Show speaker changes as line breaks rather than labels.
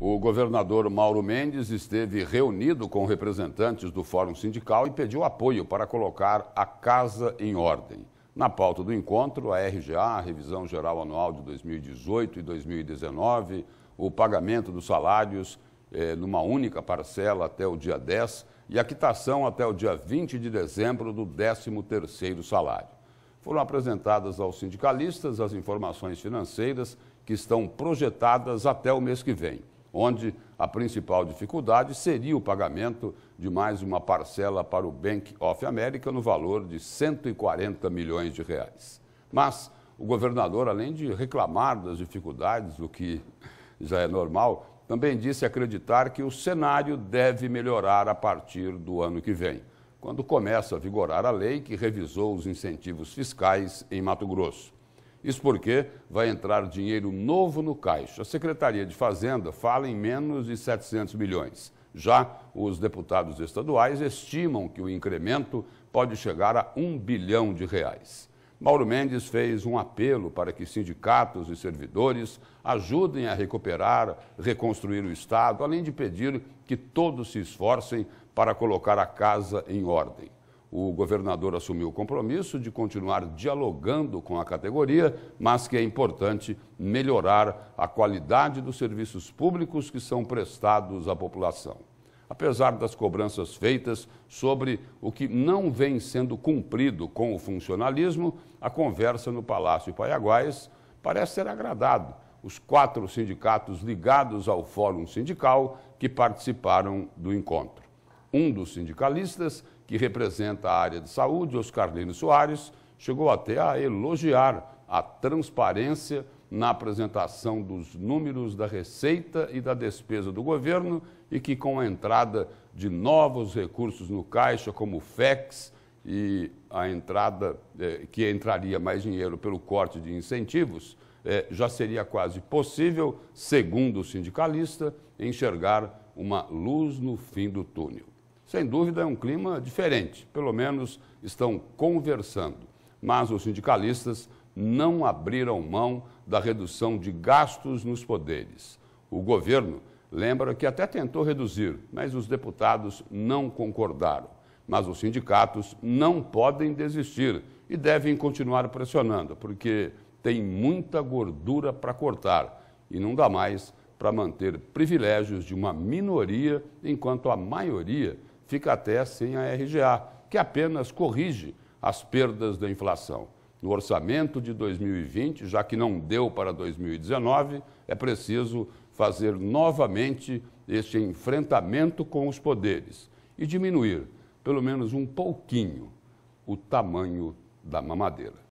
O governador Mauro Mendes esteve reunido com representantes do Fórum Sindical e pediu apoio para colocar a casa em ordem. Na pauta do encontro, a RGA, a revisão geral anual de 2018 e 2019, o pagamento dos salários eh, numa única parcela até o dia 10 e a quitação até o dia 20 de dezembro do 13º salário. Foram apresentadas aos sindicalistas as informações financeiras que estão projetadas até o mês que vem onde a principal dificuldade seria o pagamento de mais uma parcela para o Bank of America no valor de 140 milhões de reais. Mas o governador, além de reclamar das dificuldades, o que já é normal, também disse acreditar que o cenário deve melhorar a partir do ano que vem, quando começa a vigorar a lei que revisou os incentivos fiscais em Mato Grosso. Isso porque vai entrar dinheiro novo no caixa. A Secretaria de Fazenda fala em menos de 700 milhões. Já os deputados estaduais estimam que o incremento pode chegar a 1 bilhão de reais. Mauro Mendes fez um apelo para que sindicatos e servidores ajudem a recuperar, reconstruir o Estado, além de pedir que todos se esforcem para colocar a casa em ordem. O governador assumiu o compromisso de continuar dialogando com a categoria, mas que é importante melhorar a qualidade dos serviços públicos que são prestados à população. Apesar das cobranças feitas sobre o que não vem sendo cumprido com o funcionalismo, a conversa no Palácio Paiaguás parece ter agradado os quatro sindicatos ligados ao Fórum Sindical que participaram do encontro. Um dos sindicalistas que representa a área de saúde, Oscar Lino Soares, chegou até a elogiar a transparência na apresentação dos números da receita e da despesa do governo e que, com a entrada de novos recursos no caixa, como o FEX e a entrada eh, que entraria mais dinheiro pelo corte de incentivos, eh, já seria quase possível, segundo o sindicalista, enxergar uma luz no fim do túnel sem dúvida é um clima diferente, pelo menos estão conversando. Mas os sindicalistas não abriram mão da redução de gastos nos poderes. O governo lembra que até tentou reduzir, mas os deputados não concordaram. Mas os sindicatos não podem desistir e devem continuar pressionando, porque tem muita gordura para cortar e não dá mais para manter privilégios de uma minoria enquanto a maioria fica até sem a RGA, que apenas corrige as perdas da inflação. No orçamento de 2020, já que não deu para 2019, é preciso fazer novamente este enfrentamento com os poderes e diminuir, pelo menos um pouquinho, o tamanho da mamadeira.